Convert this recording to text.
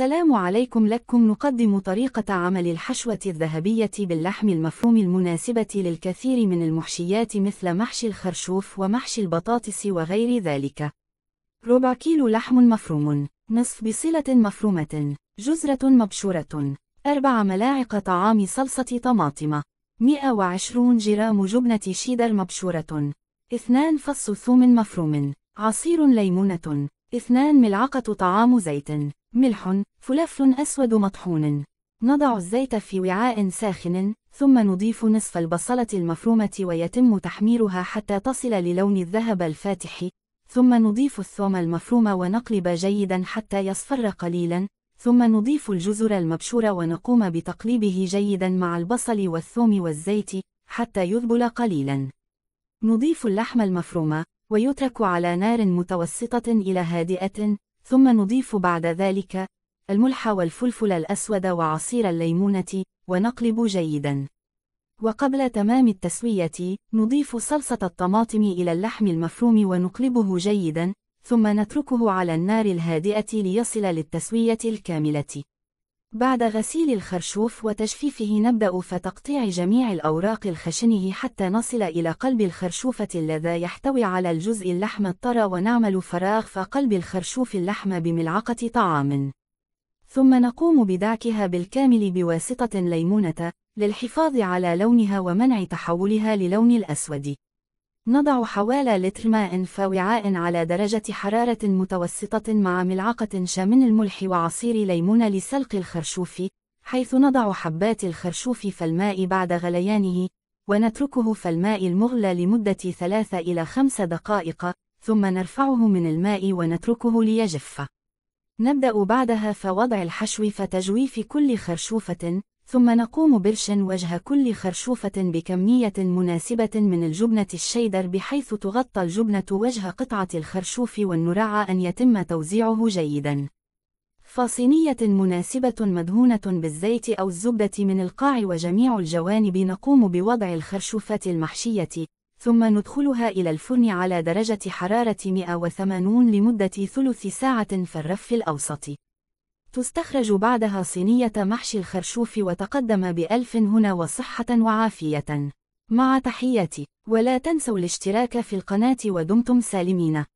السلام عليكم لكم نقدم طريقة عمل الحشوة الذهبية باللحم المفروم المناسبة للكثير من المحشيات مثل محشي الخرشوف ومحشي البطاطس وغير ذلك ربع كيلو لحم مفروم نصف بصلة مفرومة جزرة مبشورة أربع ملاعق طعام صلصة طماطم 120 جرام جبنة شيدر مبشورة 2 فص ثوم مفروم عصير ليمونة 2 ملعقة طعام زيت ملح فلفل أسود مطحون نضع الزيت في وعاء ساخن ثم نضيف نصف البصلة المفرومة ويتم تحميرها حتى تصل للون الذهب الفاتح ثم نضيف الثوم المفروم ونقلب جيدا حتى يصفر قليلا ثم نضيف الجزر المبشور ونقوم بتقليبه جيدا مع البصل والثوم والزيت حتى يذبل قليلا نضيف اللحم المفروم ويترك على نار متوسطة إلى هادئة ثم نضيف بعد ذلك الملح والفلفل الأسود وعصير الليمونة ونقلب جيدا وقبل تمام التسوية نضيف صلصة الطماطم إلى اللحم المفروم ونقلبه جيدا ثم نتركه على النار الهادئة ليصل للتسوية الكاملة بعد غسيل الخرشوف وتجفيفه نبدأ في تقطيع جميع الأوراق الخشنه حتى نصل إلى قلب الخرشوفة الذي يحتوي على الجزء اللحم الطرى ونعمل فراغ في قلب الخرشوف اللحم بملعقة طعام ثم نقوم بدعكها بالكامل بواسطة ليمونة للحفاظ على لونها ومنع تحولها للون الأسود نضع حوالي لتر ماء في وعاء على درجة حرارة متوسطة مع ملعقة شا من الملح وعصير ليمون لسلق الخرشوف، حيث نضع حبات الخرشوف في الماء بعد غليانه، ونتركه في الماء المغلى لمدة 3 إلى 5 دقائق، ثم نرفعه من الماء ونتركه ليجف. نبدأ بعدها في وضع الحشو فتجويف كل خرشوفة، ثم نقوم برش وجه كل خرشوفة بكمية مناسبة من الجبنة الشيدر بحيث تغطى الجبنة وجه قطعة الخرشوف والنرعى أن يتم توزيعه جيداً. فصينية مناسبة مدهونة بالزيت أو الزبدة من القاع وجميع الجوانب نقوم بوضع الخرشوفات المحشية، ثم ندخلها إلى الفرن على درجة حرارة 180 لمدة ثلث ساعة في الرف الأوسط. تستخرج بعدها صينية محشي الخرشوف وتقدم بألف هنا وصحة وعافية مع تحياتي ولا تنسوا الاشتراك في القناة ودمتم سالمين